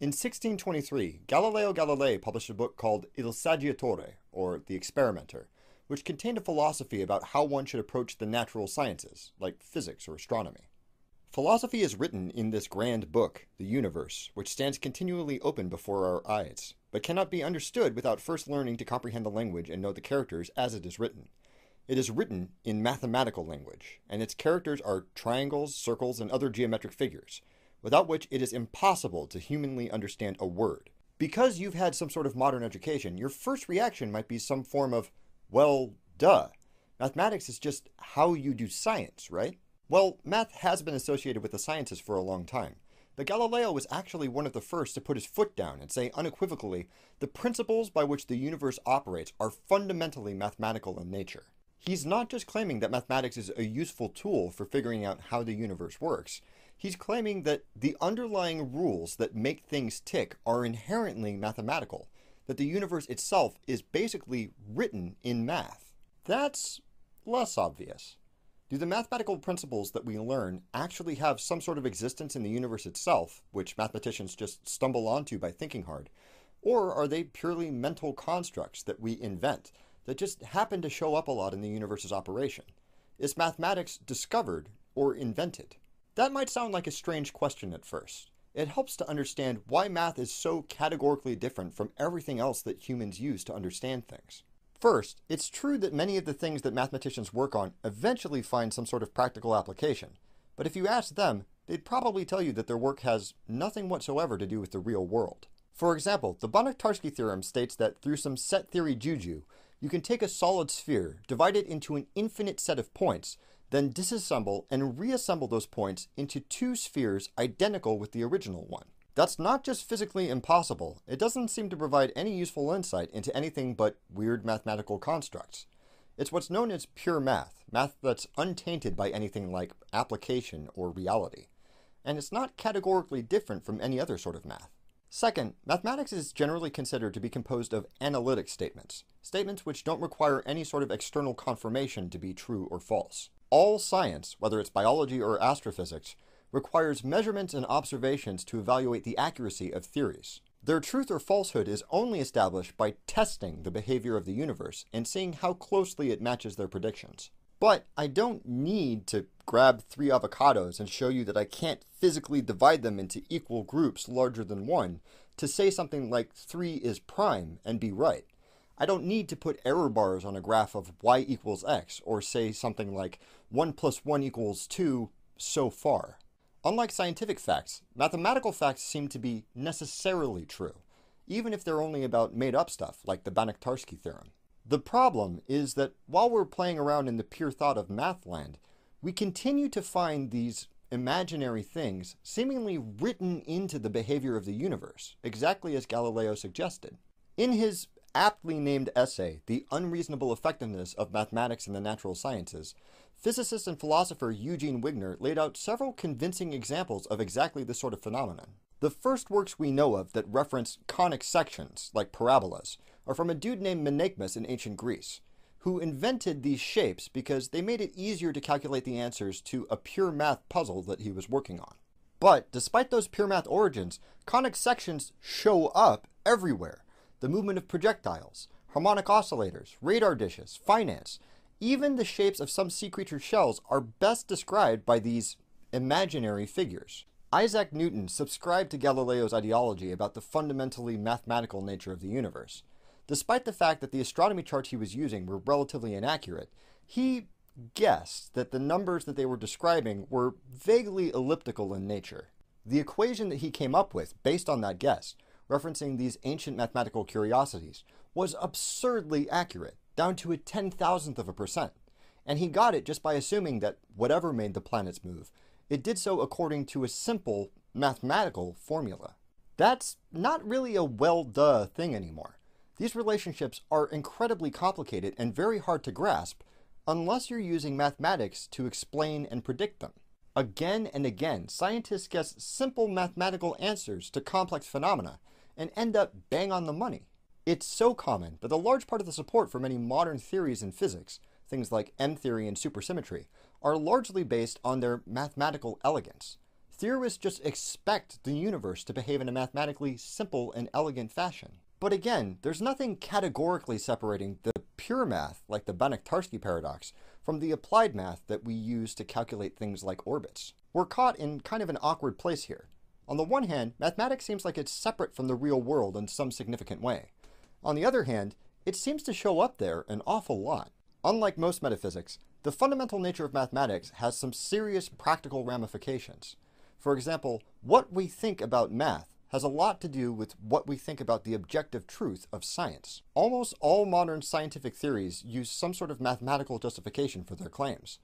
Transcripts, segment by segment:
In 1623, Galileo Galilei published a book called Il Saggiatore, or The Experimenter, which contained a philosophy about how one should approach the natural sciences, like physics or astronomy. Philosophy is written in this grand book, the universe, which stands continually open before our eyes, but cannot be understood without first learning to comprehend the language and know the characters as it is written. It is written in mathematical language, and its characters are triangles, circles, and other geometric figures, without which it is impossible to humanly understand a word. Because you've had some sort of modern education, your first reaction might be some form of, well, duh. Mathematics is just how you do science, right? Well, math has been associated with the sciences for a long time, but Galileo was actually one of the first to put his foot down and say unequivocally, the principles by which the universe operates are fundamentally mathematical in nature. He's not just claiming that mathematics is a useful tool for figuring out how the universe works, he's claiming that the underlying rules that make things tick are inherently mathematical, that the universe itself is basically written in math. That's less obvious. Do the mathematical principles that we learn actually have some sort of existence in the universe itself, which mathematicians just stumble onto by thinking hard? Or are they purely mental constructs that we invent that just happen to show up a lot in the universe's operation? Is mathematics discovered or invented? That might sound like a strange question at first. It helps to understand why math is so categorically different from everything else that humans use to understand things. First, it's true that many of the things that mathematicians work on eventually find some sort of practical application, but if you ask them, they'd probably tell you that their work has nothing whatsoever to do with the real world. For example, the Banach-Tarski theorem states that through some set theory juju, you can take a solid sphere, divide it into an infinite set of points, then disassemble and reassemble those points into two spheres identical with the original one. That's not just physically impossible, it doesn't seem to provide any useful insight into anything but weird mathematical constructs. It's what's known as pure math, math that's untainted by anything like application or reality. And it's not categorically different from any other sort of math. Second, mathematics is generally considered to be composed of analytic statements, statements which don't require any sort of external confirmation to be true or false. All science, whether it's biology or astrophysics, requires measurements and observations to evaluate the accuracy of theories. Their truth or falsehood is only established by testing the behavior of the universe and seeing how closely it matches their predictions. But I don't need to grab three avocados and show you that I can't physically divide them into equal groups larger than one to say something like 3 is prime and be right. I don't need to put error bars on a graph of y equals x, or say something like 1 plus 1 equals 2 so far. Unlike scientific facts, mathematical facts seem to be necessarily true, even if they're only about made-up stuff like the Banach-Tarski theorem. The problem is that while we're playing around in the pure thought of mathland, we continue to find these imaginary things seemingly written into the behavior of the universe, exactly as Galileo suggested. In his aptly named essay, The Unreasonable Effectiveness of Mathematics in the Natural Sciences, physicist and philosopher Eugene Wigner laid out several convincing examples of exactly this sort of phenomenon. The first works we know of that reference conic sections, like parabolas, are from a dude named Menechmus in ancient Greece, who invented these shapes because they made it easier to calculate the answers to a pure math puzzle that he was working on. But despite those pure math origins, conic sections show up everywhere, the movement of projectiles, harmonic oscillators, radar dishes, finance, even the shapes of some sea creature shells are best described by these imaginary figures. Isaac Newton subscribed to Galileo's ideology about the fundamentally mathematical nature of the universe. Despite the fact that the astronomy charts he was using were relatively inaccurate, he guessed that the numbers that they were describing were vaguely elliptical in nature. The equation that he came up with based on that guess referencing these ancient mathematical curiosities, was absurdly accurate, down to a 10,000th of a percent. And he got it just by assuming that whatever made the planets move, it did so according to a simple mathematical formula. That's not really a well-duh thing anymore. These relationships are incredibly complicated and very hard to grasp unless you're using mathematics to explain and predict them. Again and again, scientists guess simple mathematical answers to complex phenomena and end up bang on the money. It's so common that a large part of the support for many modern theories in physics, things like M-theory and supersymmetry, are largely based on their mathematical elegance. Theorists just expect the universe to behave in a mathematically simple and elegant fashion. But again, there's nothing categorically separating the pure math, like the Banach-Tarski paradox, from the applied math that we use to calculate things like orbits. We're caught in kind of an awkward place here, on the one hand, mathematics seems like it's separate from the real world in some significant way. On the other hand, it seems to show up there an awful lot. Unlike most metaphysics, the fundamental nature of mathematics has some serious practical ramifications. For example, what we think about math has a lot to do with what we think about the objective truth of science. Almost all modern scientific theories use some sort of mathematical justification for their claims.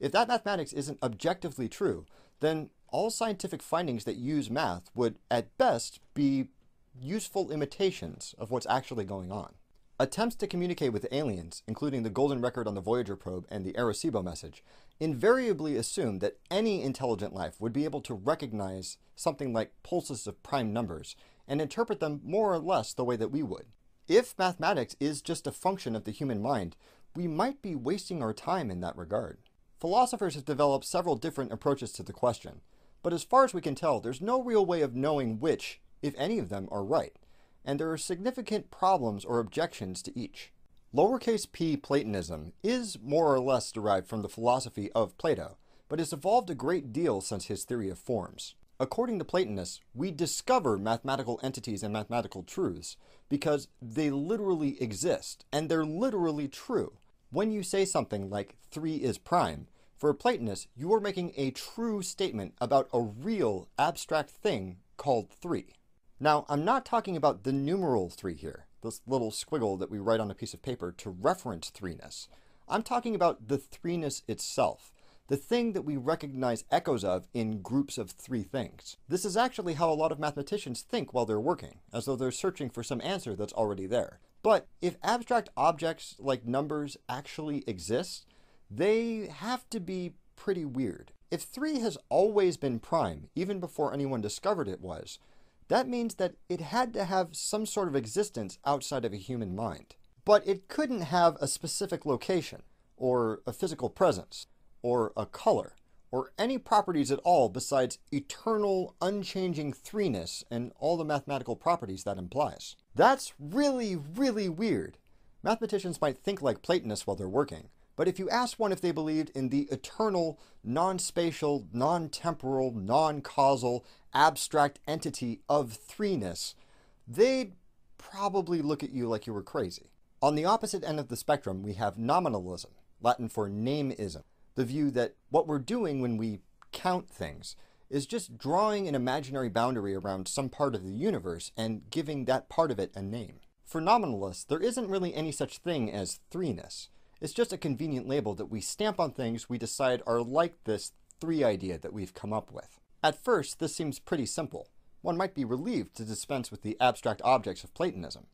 If that mathematics isn't objectively true, then all scientific findings that use math would, at best, be useful imitations of what's actually going on. Attempts to communicate with aliens, including the golden record on the Voyager probe and the Arecibo message, invariably assume that any intelligent life would be able to recognize something like pulses of prime numbers and interpret them more or less the way that we would. If mathematics is just a function of the human mind, we might be wasting our time in that regard. Philosophers have developed several different approaches to the question, but as far as we can tell, there's no real way of knowing which, if any of them, are right, and there are significant problems or objections to each. Lowercase p Platonism is more or less derived from the philosophy of Plato, but has evolved a great deal since his theory of forms. According to Platonists, we discover mathematical entities and mathematical truths because they literally exist, and they're literally true. When you say something like 3 is prime, for a Platonist, you are making a true statement about a real abstract thing called 3. Now, I'm not talking about the numeral 3 here, this little squiggle that we write on a piece of paper to reference 3-ness. I'm talking about the 3-ness itself, the thing that we recognize echoes of in groups of three things. This is actually how a lot of mathematicians think while they're working, as though they're searching for some answer that's already there. But if abstract objects like numbers actually exist, they have to be pretty weird. If 3 has always been prime, even before anyone discovered it was, that means that it had to have some sort of existence outside of a human mind. But it couldn't have a specific location, or a physical presence, or a color, or any properties at all besides eternal, unchanging threeness and all the mathematical properties that implies. That's really, really weird. Mathematicians might think like Platonists while they're working, but if you asked one if they believed in the eternal, non spatial, non temporal, non causal, abstract entity of threeness, they'd probably look at you like you were crazy. On the opposite end of the spectrum, we have nominalism, Latin for nameism, the view that what we're doing when we count things is just drawing an imaginary boundary around some part of the universe and giving that part of it a name. For nominalists, there isn't really any such thing as threeness. It's just a convenient label that we stamp on things we decide are like this three idea that we've come up with. At first, this seems pretty simple. One might be relieved to dispense with the abstract objects of Platonism.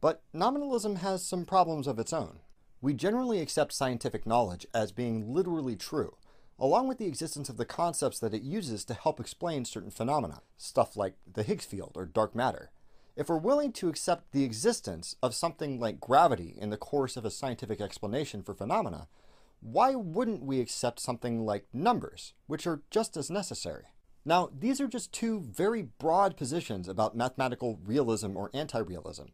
But nominalism has some problems of its own. We generally accept scientific knowledge as being literally true, along with the existence of the concepts that it uses to help explain certain phenomena, stuff like the Higgs field or dark matter. If we're willing to accept the existence of something like gravity in the course of a scientific explanation for phenomena, why wouldn't we accept something like numbers, which are just as necessary? Now, these are just two very broad positions about mathematical realism or anti-realism.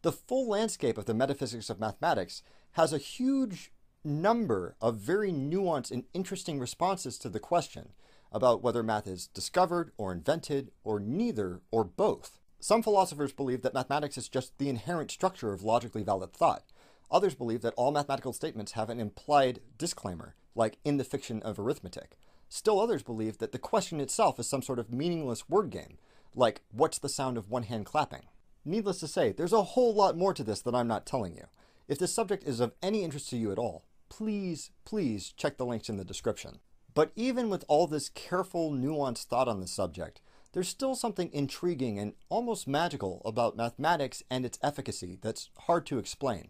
The full landscape of the metaphysics of mathematics has a huge number of very nuanced and interesting responses to the question about whether math is discovered or invented or neither or both. Some philosophers believe that mathematics is just the inherent structure of logically valid thought. Others believe that all mathematical statements have an implied disclaimer, like in the fiction of arithmetic. Still others believe that the question itself is some sort of meaningless word game, like what's the sound of one hand clapping? Needless to say, there's a whole lot more to this that I'm not telling you. If this subject is of any interest to you at all, please, please check the links in the description. But even with all this careful, nuanced thought on the subject, there's still something intriguing and almost magical about mathematics and its efficacy that's hard to explain,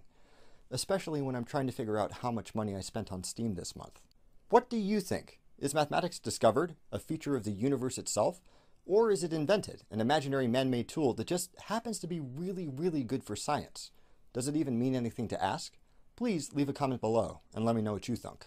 especially when I'm trying to figure out how much money I spent on Steam this month. What do you think? Is mathematics discovered, a feature of the universe itself, or is it invented, an imaginary man-made tool that just happens to be really, really good for science? Does it even mean anything to ask? Please leave a comment below and let me know what you think.